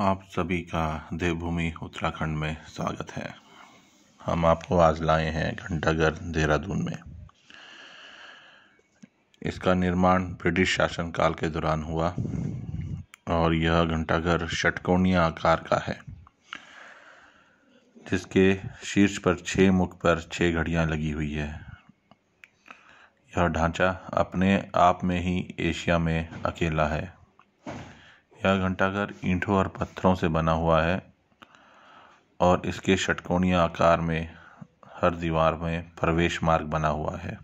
आप सभी का देवभूमि उत्तराखंड में स्वागत है हम आपको आज लाए हैं घंटाघर देहरादून में इसका निर्माण ब्रिटिश शासन काल के दौरान हुआ और यह घंटाघर षटकोणीय आकार का है जिसके शीर्ष पर छः मुख पर छः घड़ियाँ लगी हुई है यह ढांचा अपने आप में ही एशिया में अकेला है यह घंटाघर ईंटों और पत्थरों से बना हुआ है और इसके षटकोणीय आकार में हर दीवार में प्रवेश मार्ग बना हुआ है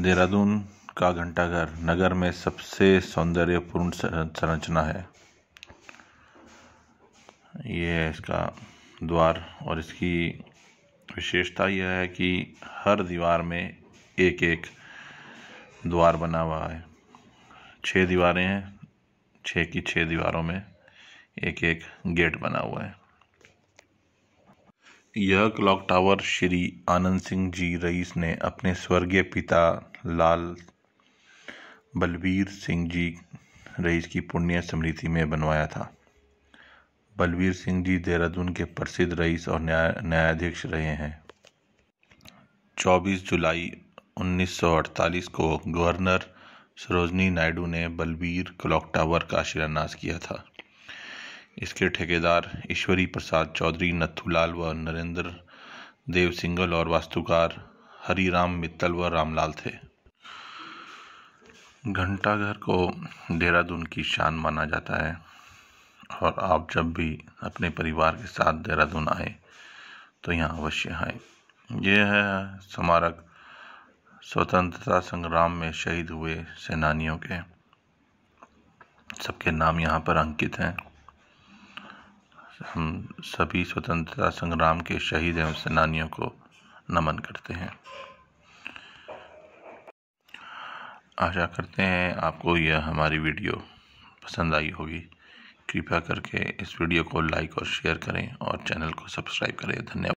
देहरादून का घंटाघर नगर में सबसे सौंदर्यपूर्ण संरचना है ये है इसका द्वार और इसकी विशेषता यह है कि हर दीवार में एक एक द्वार बना हुआ है छः दीवारें हैं छः की छः दीवारों में एक एक गेट बना हुआ है यह क्लॉक टावर श्री आनंद सिंह जी रईस ने अपने स्वर्गीय पिता लाल बलबीर सिंह जी रईस की पुण्य स्मृति में बनवाया था बलबीर सिंह जी देहरादून के प्रसिद्ध रईस और न्यायाधीश रहे हैं 24 जुलाई 1948 को गवर्नर सरोजनी नायडू ने बलबीर क्लॉक टावर का शिलान्यास किया था इसके ठेकेदार ईश्वरी प्रसाद चौधरी नथुलाल व नरेंद्र देव सिंगल और वास्तुकार हरिराम मित्तल व रामलाल थे घंटाघर को देहरादून की शान माना जाता है और आप जब भी अपने परिवार के साथ देहरादून आए तो यहाँ अवश्य आए यह है स्मारक स्वतंत्रता संग्राम में शहीद हुए सेनानियों के सबके नाम यहाँ पर अंकित हैं हम सभी स्वतंत्रता संग्राम के शहीद एवं सेनानियों को नमन करते हैं आशा करते हैं आपको यह हमारी वीडियो पसंद आई होगी कृपया करके इस वीडियो को लाइक और शेयर करें और चैनल को सब्सक्राइब करें धन्यवाद